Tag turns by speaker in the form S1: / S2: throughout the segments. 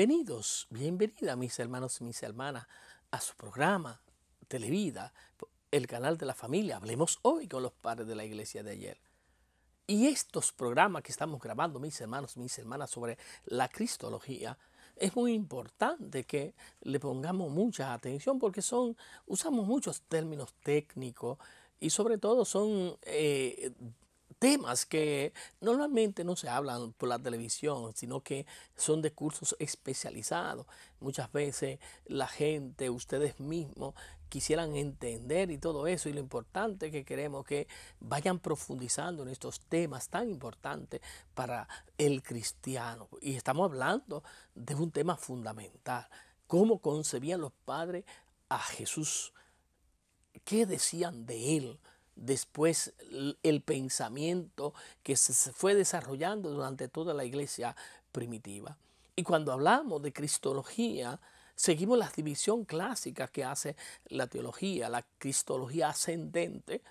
S1: Bienvenidos, bienvenida mis hermanos y mis hermanas a su programa Televida, el canal de la familia. Hablemos hoy con los padres de la iglesia de ayer. Y estos programas que estamos grabando, mis hermanos y mis hermanas, sobre la cristología, es muy importante que le pongamos mucha atención porque son, usamos muchos términos técnicos y sobre todo son eh, temas que normalmente no se hablan por la televisión, sino que son de cursos especializados. Muchas veces la gente, ustedes mismos, quisieran entender y todo eso, y lo importante que queremos que vayan profundizando en estos temas tan importantes para el cristiano. Y estamos hablando de un tema fundamental, cómo concebían los padres a Jesús, qué decían de él, después el pensamiento que se fue desarrollando durante toda la iglesia primitiva. Y cuando hablamos de cristología, seguimos la división clásica que hace la teología, la cristología ascendente,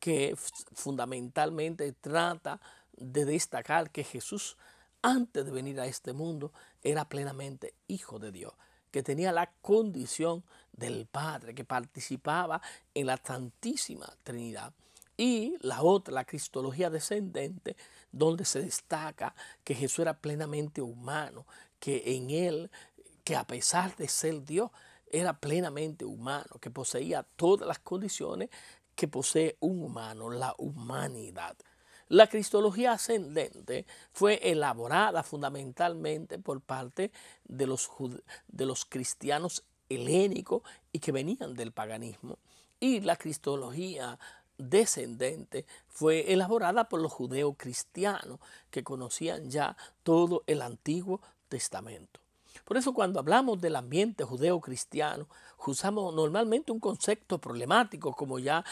S1: que fundamentalmente trata de destacar que Jesús, antes de venir a este mundo, era plenamente hijo de Dios, que tenía la condición del Padre, que participaba en la Santísima Trinidad. Y la otra, la cristología descendente, donde se destaca que Jesús era plenamente humano, que en él, que a pesar de ser Dios, era plenamente humano, que poseía todas las condiciones que posee un humano, la humanidad. La cristología ascendente fue elaborada fundamentalmente por parte de los, de los cristianos helénico y que venían del paganismo. Y la cristología descendente fue elaborada por los judeocristianos que conocían ya todo el Antiguo Testamento. Por eso cuando hablamos del ambiente judeo-cristiano, usamos normalmente un concepto problemático, como ya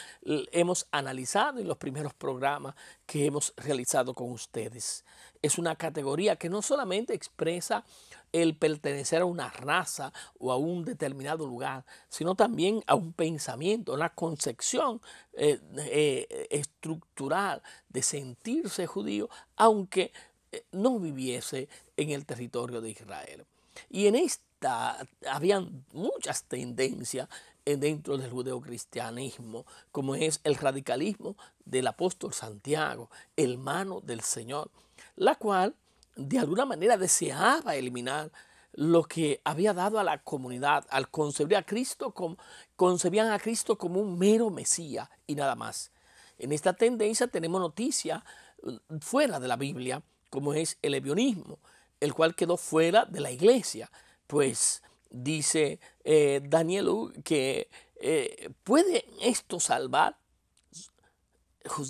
S1: hemos analizado en los primeros programas que hemos realizado con ustedes. Es una categoría que no solamente expresa el pertenecer a una raza o a un determinado lugar, sino también a un pensamiento, una concepción eh, eh, estructural de sentirse judío, aunque eh, no viviese en el territorio de Israel. Y en esta habían muchas tendencias eh, dentro del judeocristianismo, como es el radicalismo del apóstol Santiago, hermano del Señor, la cual de alguna manera deseaba eliminar lo que había dado a la comunidad al concebir a Cristo como, concebían a Cristo como un mero Mesías y nada más. En esta tendencia tenemos noticia eh, fuera de la Biblia, como es el ebionismo, el cual quedó fuera de la iglesia. Pues dice eh, Daniel que eh, ¿puede esto salvar?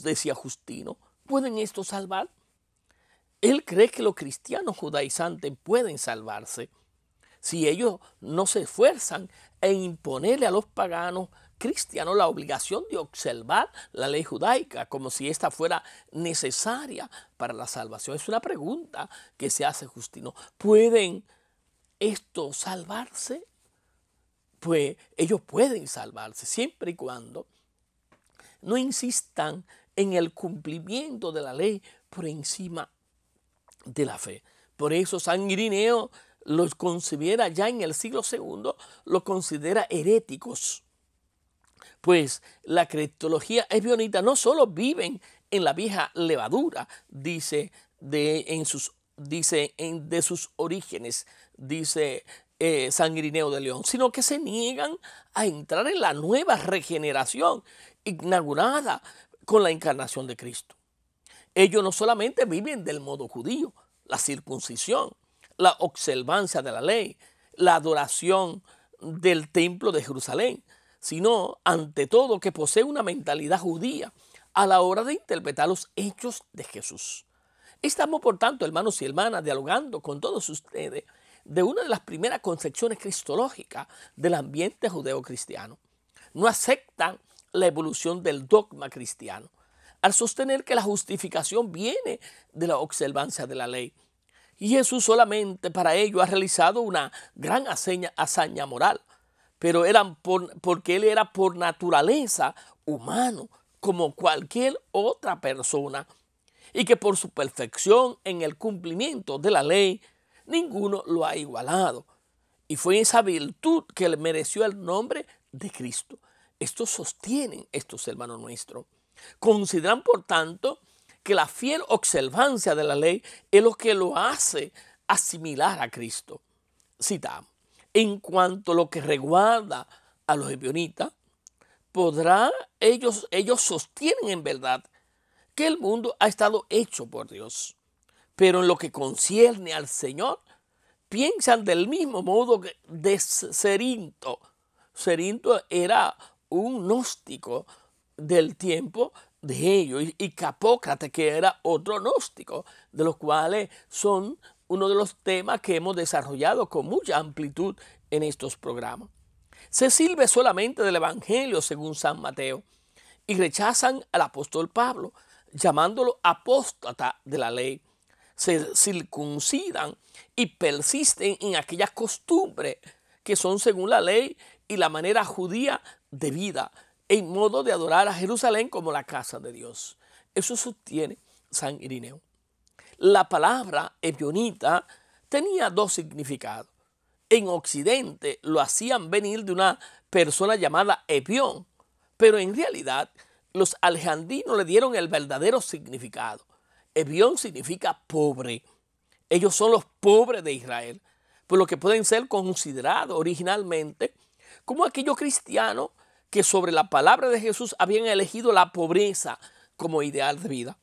S1: Decía Justino, ¿pueden esto salvar? Él cree que los cristianos judaizantes pueden salvarse si ellos no se esfuerzan en imponerle a los paganos cristiano la obligación de observar la ley judaica como si ésta fuera necesaria para la salvación. Es una pregunta que se hace Justino. ¿Pueden estos salvarse? Pues ellos pueden salvarse siempre y cuando no insistan en el cumplimiento de la ley por encima de la fe. Por eso San Irineo los considera ya en el siglo II, los considera heréticos pues la criptología bonita. no solo viven en la vieja levadura, dice de, en sus, dice, de sus orígenes, dice eh, San Sangrineo de León, sino que se niegan a entrar en la nueva regeneración inaugurada con la encarnación de Cristo. Ellos no solamente viven del modo judío, la circuncisión, la observancia de la ley, la adoración del templo de Jerusalén, sino ante todo que posee una mentalidad judía a la hora de interpretar los hechos de Jesús. Estamos, por tanto, hermanos y hermanas, dialogando con todos ustedes de una de las primeras concepciones cristológicas del ambiente judeo-cristiano. No aceptan la evolución del dogma cristiano, al sostener que la justificación viene de la observancia de la ley. Y Jesús solamente para ello ha realizado una gran hazaña moral, pero eran porque él era por naturaleza humano, como cualquier otra persona, y que por su perfección en el cumplimiento de la ley, ninguno lo ha igualado. Y fue esa virtud que le mereció el nombre de Cristo. Esto sostienen, estos hermanos nuestros. Consideran, por tanto, que la fiel observancia de la ley es lo que lo hace asimilar a Cristo. Citamos en cuanto a lo que reguarda a los epionitas, podrá ellos, ellos sostienen en verdad que el mundo ha estado hecho por Dios. Pero en lo que concierne al Señor, piensan del mismo modo que de Serinto Cerinto era un gnóstico del tiempo de ellos y, Capócrates, que era otro gnóstico, de los cuales son uno de los temas que hemos desarrollado con mucha amplitud en estos programas. Se sirve solamente del Evangelio según San Mateo y rechazan al apóstol Pablo, llamándolo apóstata de la ley. Se circuncidan y persisten en aquellas costumbres que son según la ley y la manera judía de vida, en modo de adorar a Jerusalén como la casa de Dios. Eso sostiene San Irineo. La palabra epionita tenía dos significados. En Occidente lo hacían venir de una persona llamada Epión, pero en realidad los alejandinos le dieron el verdadero significado. Epión significa pobre. Ellos son los pobres de Israel, por lo que pueden ser considerados originalmente como aquellos cristianos que sobre la palabra de Jesús habían elegido la pobreza como ideal de vida.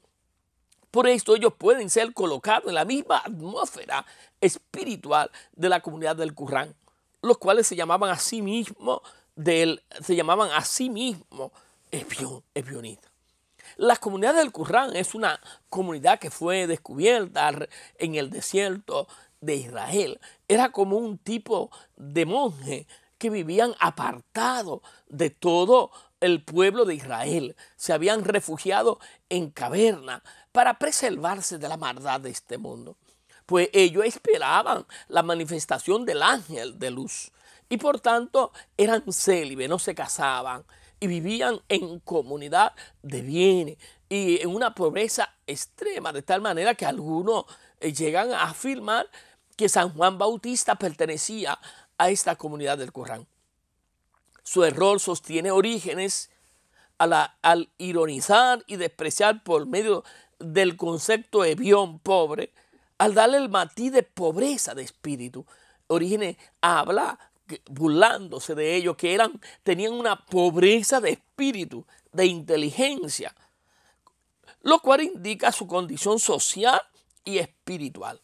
S1: Por esto ellos pueden ser colocados en la misma atmósfera espiritual de la comunidad del currán, los cuales se llamaban a sí mismos del, se llamaban a sí La comunidad del currán es una comunidad que fue descubierta en el desierto de Israel. Era como un tipo de monje que vivían apartados de todo el pueblo de Israel. Se habían refugiado en cavernas, para preservarse de la maldad de este mundo, pues ellos esperaban la manifestación del ángel de luz y por tanto eran célibes, no se casaban y vivían en comunidad de bienes y en una pobreza extrema, de tal manera que algunos eh, llegan a afirmar que San Juan Bautista pertenecía a esta comunidad del Corán. Su error sostiene orígenes al ironizar y despreciar por medio del concepto de evión pobre, al darle el matiz de pobreza de espíritu, Orígenes habla burlándose de ellos, que eran, tenían una pobreza de espíritu, de inteligencia, lo cual indica su condición social y espiritual.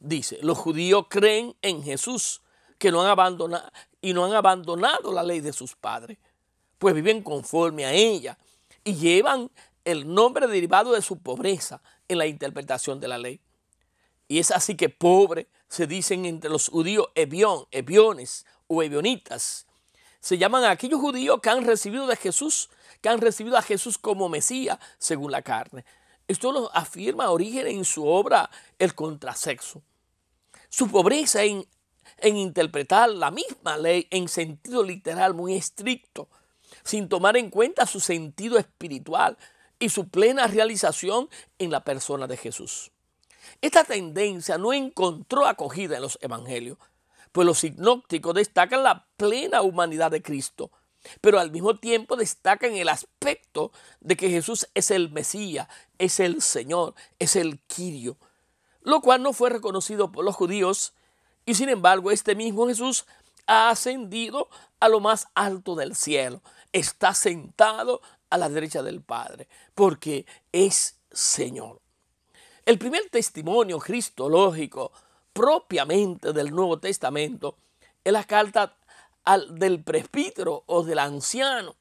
S1: Dice, los judíos creen en Jesús que no han abandonado, y no han abandonado la ley de sus padres, pues viven conforme a ella y llevan el nombre derivado de su pobreza en la interpretación de la ley. Y es así que pobre se dicen entre los judíos ebión, ebiones o ebionitas. Se llaman aquellos judíos que han recibido de Jesús, que han recibido a Jesús como Mesías según la carne. Esto lo afirma Origen en su obra El contrasexo. Su pobreza en interpretar la misma ley en sentido literal muy estricto, sin tomar en cuenta su sentido espiritual, y su plena realización en la persona de Jesús. Esta tendencia no encontró acogida en los evangelios, pues los sinópticos destacan la plena humanidad de Cristo, pero al mismo tiempo destacan el aspecto de que Jesús es el Mesías, es el Señor, es el Quirio, lo cual no fue reconocido por los judíos, y sin embargo este mismo Jesús ha ascendido a lo más alto del cielo, está sentado a la derecha del Padre, porque es Señor. El primer testimonio cristológico propiamente del Nuevo Testamento es la carta al, del presbítero o del anciano,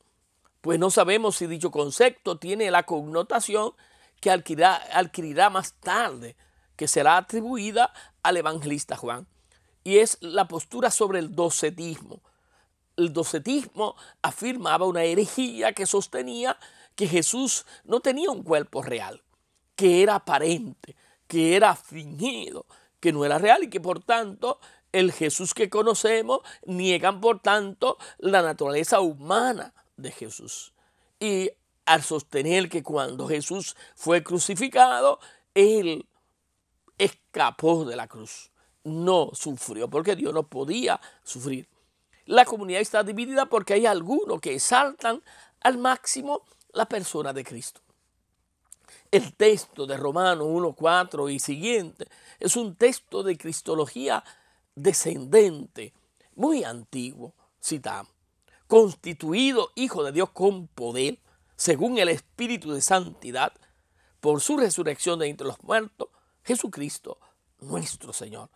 S1: pues no sabemos si dicho concepto tiene la connotación que adquirirá, adquirirá más tarde, que será atribuida al evangelista Juan, y es la postura sobre el docetismo el docetismo afirmaba una herejía que sostenía que Jesús no tenía un cuerpo real, que era aparente, que era fingido, que no era real y que por tanto el Jesús que conocemos niegan por tanto la naturaleza humana de Jesús. Y al sostener que cuando Jesús fue crucificado, él escapó de la cruz, no sufrió, porque Dios no podía sufrir. La comunidad está dividida porque hay algunos que exaltan al máximo la persona de Cristo. El texto de Romanos 1.4 y siguiente es un texto de cristología descendente, muy antiguo, citamos, constituido hijo de Dios con poder, según el Espíritu de Santidad, por su resurrección de entre los muertos, Jesucristo nuestro Señor.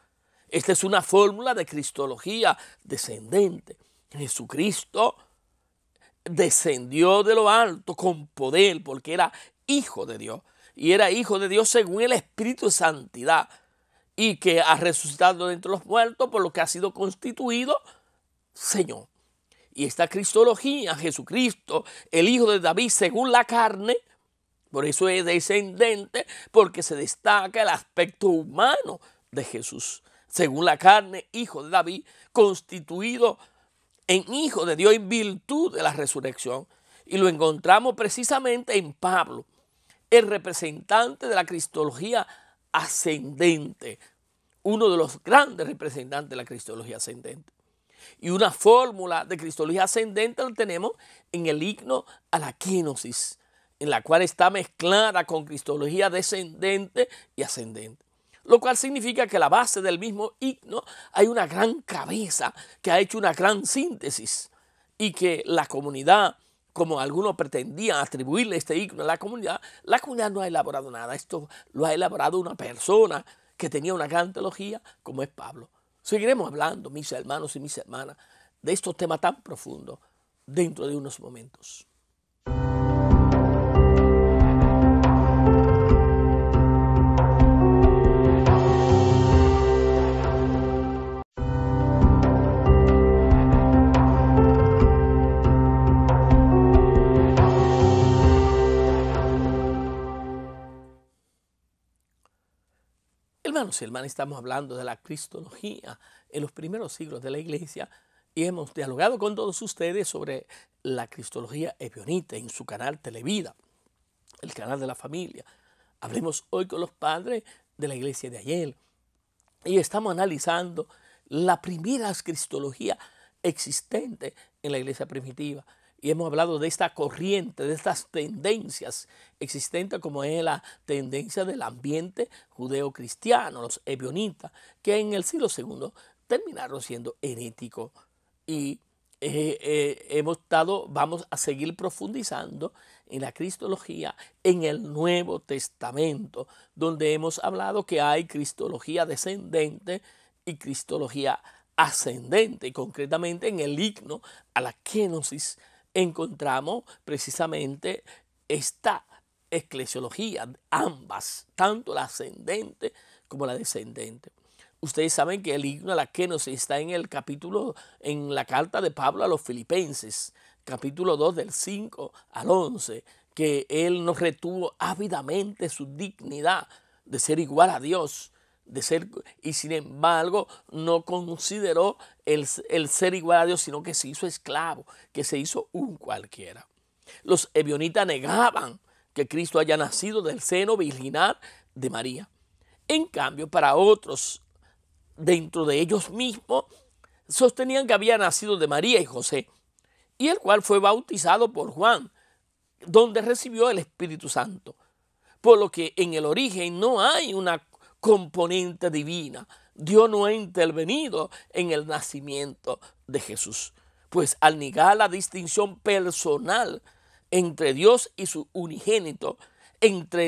S1: Esta es una fórmula de cristología descendente. Jesucristo descendió de lo alto con poder porque era hijo de Dios. Y era hijo de Dios según el Espíritu de Santidad. Y que ha resucitado de entre los muertos por lo que ha sido constituido Señor. Y esta cristología, Jesucristo, el hijo de David según la carne, por eso es descendente, porque se destaca el aspecto humano de Jesús según la carne, hijo de David, constituido en hijo de Dios en virtud de la resurrección. Y lo encontramos precisamente en Pablo, el representante de la cristología ascendente, uno de los grandes representantes de la cristología ascendente. Y una fórmula de cristología ascendente la tenemos en el himno a la quinosis, en la cual está mezclada con cristología descendente y ascendente lo cual significa que la base del mismo himno hay una gran cabeza que ha hecho una gran síntesis y que la comunidad, como algunos pretendían atribuirle este himno a la comunidad, la comunidad no ha elaborado nada, esto lo ha elaborado una persona que tenía una gran teología como es Pablo. Seguiremos hablando, mis hermanos y mis hermanas, de estos temas tan profundos dentro de unos momentos. Hermanos y hermanas, estamos hablando de la cristología en los primeros siglos de la iglesia y hemos dialogado con todos ustedes sobre la cristología epionita en su canal Televida, el canal de la familia. Hablemos hoy con los padres de la iglesia de ayer y estamos analizando la primera cristología existente en la iglesia primitiva. Y hemos hablado de esta corriente, de estas tendencias existentes como es la tendencia del ambiente judeocristiano, los ebionitas, que en el siglo II terminaron siendo heréticos. Y eh, eh, hemos estado, vamos a seguir profundizando en la cristología en el Nuevo Testamento, donde hemos hablado que hay cristología descendente y cristología ascendente, y concretamente en el himno a la kenosis encontramos precisamente esta eclesiología, ambas, tanto la ascendente como la descendente. Ustedes saben que el himno a la kenosis está en el capítulo, en la carta de Pablo a los filipenses, capítulo 2 del 5 al 11, que él nos retuvo ávidamente su dignidad de ser igual a Dios, y sin embargo no consideró el, el, ser igual a Dios, sino que se hizo esclavo, que se hizo un cualquiera. Los Evionitas negaban que Cristo haya nacido del seno virginal de María. En cambio, para otros, dentro de ellos mismos, sostenían que había nacido de María y José, y el cual fue bautizado por Juan, donde recibió el Espíritu Santo. Por lo que en el origen no hay una componente divina. Dios no ha intervenido en el nacimiento de Jesús. Pues al negar la distinción personal entre Dios y su unigénito, entre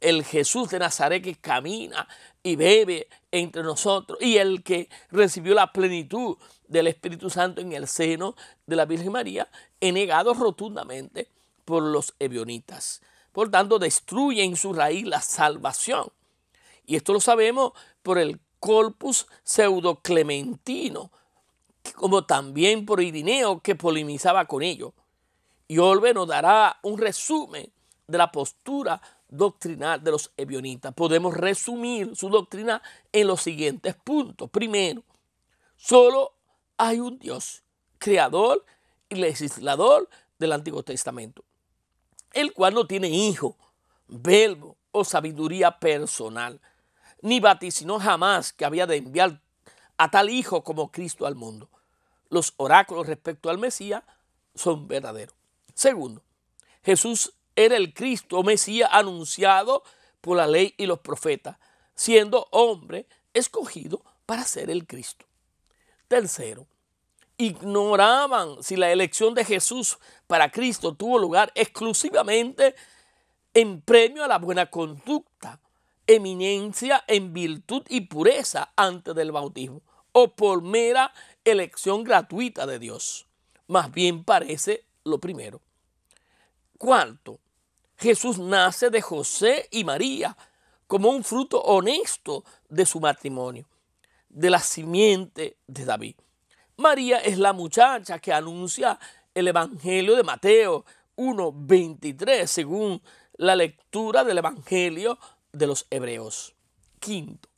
S1: el, Jesús de Nazaret que camina y bebe entre nosotros y el que recibió la plenitud del Espíritu Santo en el seno de la Virgen María, he negado rotundamente por los ebionitas. Por tanto, destruye en su raíz la salvación y esto lo sabemos por el corpus pseudo-clementino, como también por Irineo que polemizaba con ello. Y Olve nos dará un resumen de la postura doctrinal de los ebionitas. Podemos resumir su doctrina en los siguientes puntos. Primero, solo hay un Dios, creador y legislador del Antiguo Testamento, el cual no tiene hijo, verbo o sabiduría personal ni vaticinó jamás que había de enviar a tal hijo como Cristo al mundo. Los oráculos respecto al Mesías son verdaderos. Segundo, Jesús era el Cristo Mesías anunciado por la ley y los profetas, siendo hombre escogido para ser el Cristo. Tercero, ignoraban si la elección de Jesús para Cristo tuvo lugar exclusivamente en premio a la buena conducta eminencia en virtud y pureza antes del bautismo o por mera elección gratuita de Dios. Más bien parece lo primero. Cuarto, Jesús nace de José y María como un fruto honesto de su matrimonio, de la simiente de David. María es la muchacha que anuncia el Evangelio de Mateo 1.23, según la lectura del Evangelio de los hebreos. Quinto,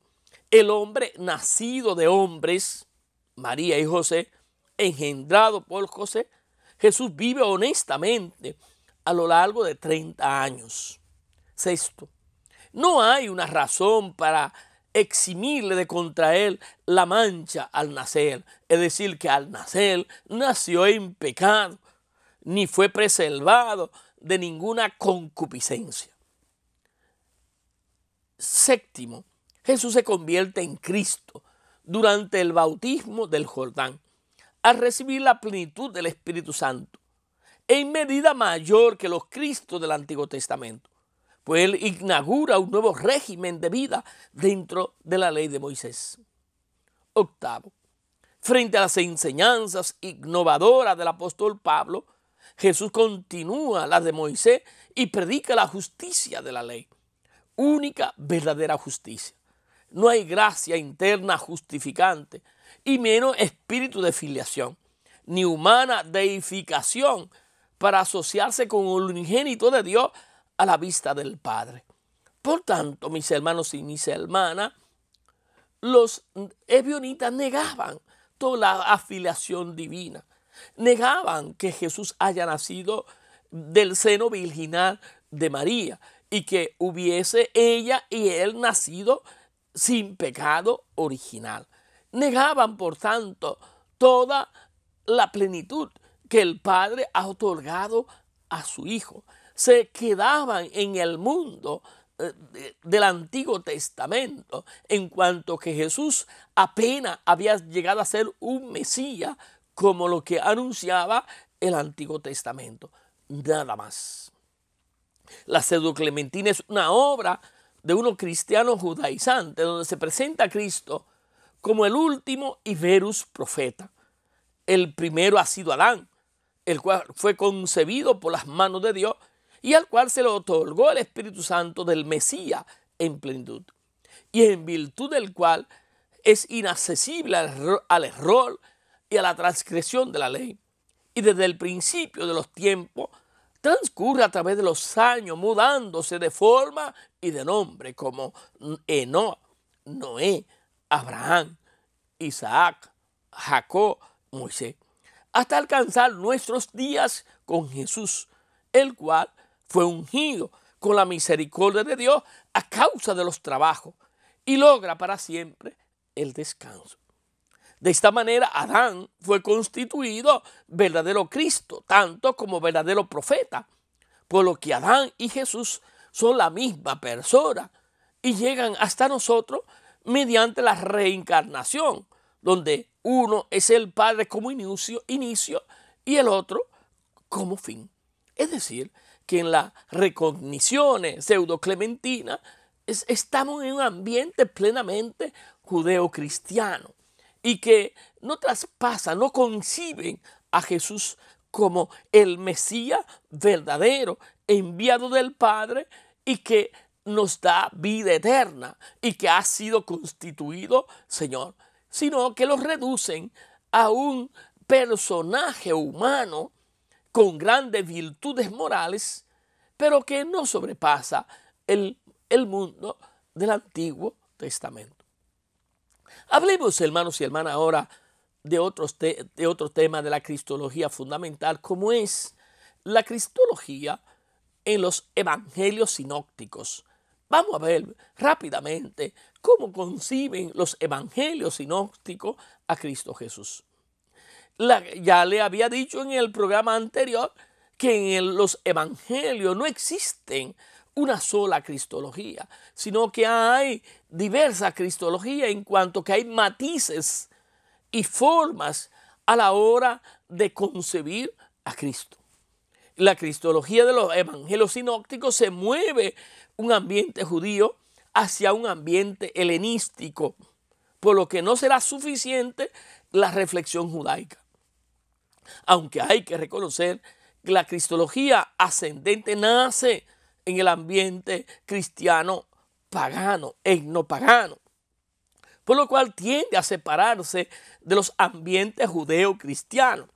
S1: el hombre nacido de hombres, María y José, engendrado por José, Jesús vive honestamente a lo largo de 30 años. Sexto, no hay una razón para eximirle de contra él la mancha al nacer, es decir, que al nacer nació en pecado, ni fue preservado de ninguna concupiscencia. Séptimo, Jesús se convierte en Cristo durante el bautismo del Jordán, al recibir la plenitud del Espíritu Santo, en medida mayor que los Cristos del Antiguo Testamento, pues él inaugura un nuevo régimen de vida dentro de la ley de Moisés. Octavo, frente a las enseñanzas innovadoras del apóstol Pablo, Jesús continúa las de Moisés y predica la justicia de la ley única verdadera justicia. No hay gracia interna justificante y menos espíritu de filiación, ni humana deificación para asociarse con el unigénito de Dios a la vista del Padre. Por tanto, mis hermanos y mis hermanas, los evionitas negaban toda la afiliación divina. Negaban que Jesús haya nacido del seno virginal de María y que hubiese ella y él nacido sin pecado original. Negaban, por tanto, toda la plenitud que el Padre ha otorgado a su Hijo. Se quedaban en el mundo eh, del Antiguo Testamento en cuanto que Jesús apenas había llegado a ser un Mesías como lo que anunciaba el Antiguo Testamento. Nada más. La Clementina es una obra de uno cristiano judaizante donde se presenta a Cristo como el último y verus profeta. El primero ha sido Adán, el cual fue concebido por las manos de Dios y al cual se le otorgó el Espíritu Santo del Mesías en plenitud, y en virtud del cual es inaccesible al al error y a la transgresión de la ley. Y desde el principio de los tiempos transcurre a través de los años, mudándose de forma y de nombre, como Enoa, Noé, Abraham, Isaac, Jacob, Moisés, hasta alcanzar nuestros días con Jesús, el cual fue ungido con la misericordia de Dios a causa de los trabajos y logra para siempre el descanso. De esta manera Adán fue constituido verdadero Cristo, tanto como verdadero profeta, por lo que Adán y Jesús son la misma persona y llegan hasta nosotros mediante la reencarnación, donde uno es el Padre como inicio, y el otro como fin. Es decir, que en las recogniciones pseudoclementina es, estamos en un ambiente plenamente judeocristiano y que no traspasan, no conciben a Jesús como el Mesías verdadero, enviado del Padre y que nos da vida eterna y que ha sido constituido Señor, sino que lo reducen a un personaje humano con grandes virtudes morales, pero que no sobrepasa el mundo del Antiguo Testamento. Hablemos, hermanos y hermanas, ahora de, de otro tema de la cristología fundamental, como es la cristología en los evangelios sinópticos. Vamos a ver rápidamente cómo conciben los evangelios sinópticos a Cristo Jesús. ya le había dicho en el programa anterior que en los evangelios no existen una sola cristología, sino que hay diversa cristología en cuanto que hay matices y formas a la hora de concebir a Cristo. La cristología de los evangelios sinópticos se mueve un ambiente judío hacia un ambiente helenístico, por lo que no será suficiente la reflexión judaica. Aunque hay que reconocer que la cristología ascendente nace en el ambiente cristiano pagano, etnopagano, pagano. Por lo cual tiende a separarse de los ambientes judeo-cristianos.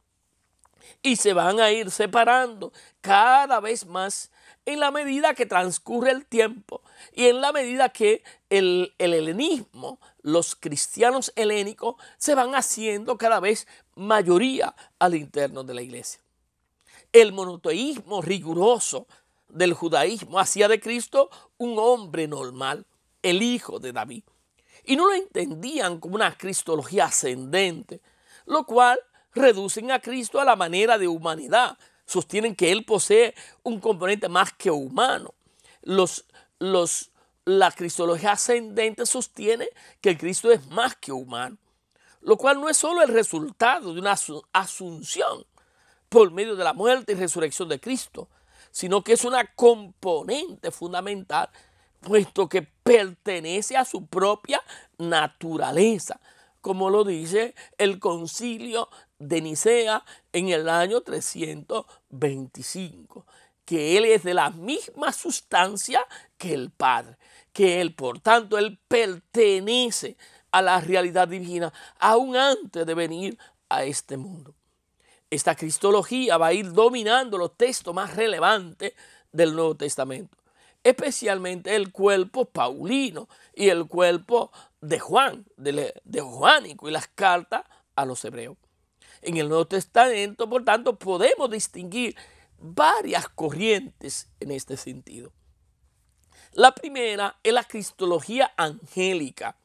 S1: Y se van a ir separando cada vez más en la medida que transcurre el tiempo y en la medida que el, el, helenismo, los cristianos helénicos, se van haciendo cada vez mayoría al interno de la iglesia. El monoteísmo riguroso del judaísmo hacía de Cristo un hombre normal, el hijo de David. Y no lo entendían como una cristología ascendente, lo cual reducen a Cristo a la manera de humanidad. Sostienen que Él posee un componente más que humano. Los, los, la cristología ascendente sostiene que Cristo es más que humano, lo cual no es solo el resultado de una asunción por medio de la muerte y resurrección de Cristo, sino que es una componente fundamental, puesto que pertenece a su propia naturaleza, como lo dice el concilio de Nicea en el año 325, que Él es de la misma sustancia que el Padre, que Él, por tanto, Él pertenece a la realidad divina, aún antes de venir a este mundo. Esta cristología va a ir dominando los textos más relevantes del Nuevo Testamento, especialmente el cuerpo paulino y el cuerpo de Juan, de, Juanico y las cartas a los hebreos. En el Nuevo Testamento, por tanto, podemos distinguir varias corrientes en este sentido. La primera es la cristología angélica,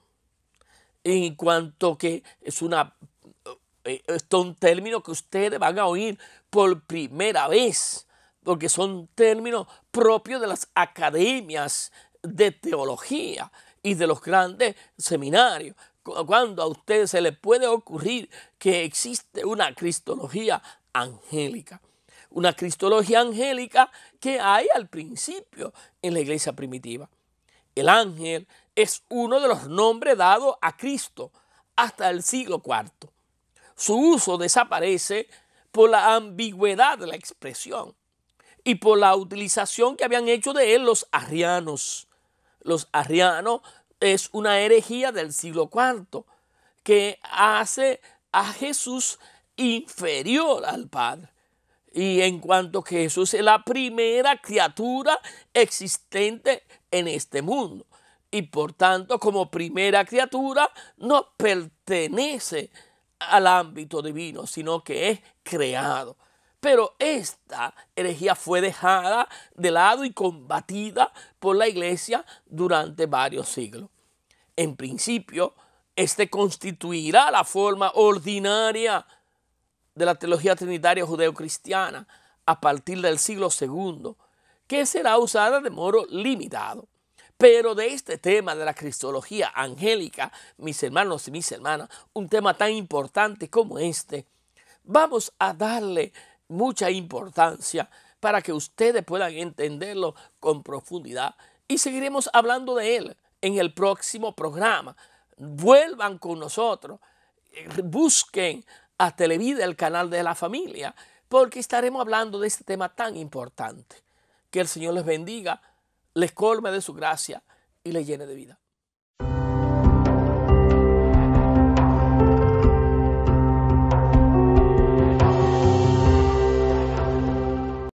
S1: en cuanto que es una eh, esto es un término que ustedes van a oír por primera vez, porque son términos propios de las academias de teología y de los grandes seminarios. Cuando a ustedes se les puede ocurrir que existe una cristología angélica una cristología angélica que hay al principio en la iglesia primitiva. El ángel es uno de los nombres dados a Cristo hasta el siglo IV su uso desaparece por la ambigüedad de la expresión y por la utilización que habían hecho de él los arrianos. Los arrianos es una herejía del siglo IV que hace a Jesús inferior al Padre. Y en cuanto que Jesús es la primera criatura existente en este mundo. Y por tanto, como primera criatura, no pertenece al ámbito divino, sino que es creado. Pero esta herejía fue dejada de lado y combatida por la iglesia durante varios siglos. En principio, este constituirá la forma ordinaria de la teología trinitaria judeocristiana a partir del siglo II, que será usada de modo limitado. Pero de este tema de la cristología angélica, mis hermanos y mis hermanas, un tema tan importante como este, vamos a darle mucha importancia para que ustedes puedan entenderlo con profundidad y seguiremos hablando de él en el próximo programa. Vuelvan con nosotros, eh, busquen a Televida, el canal de la familia, porque estaremos hablando de este tema tan importante. Que el Señor les bendiga les colme de su gracia y les llene de vida.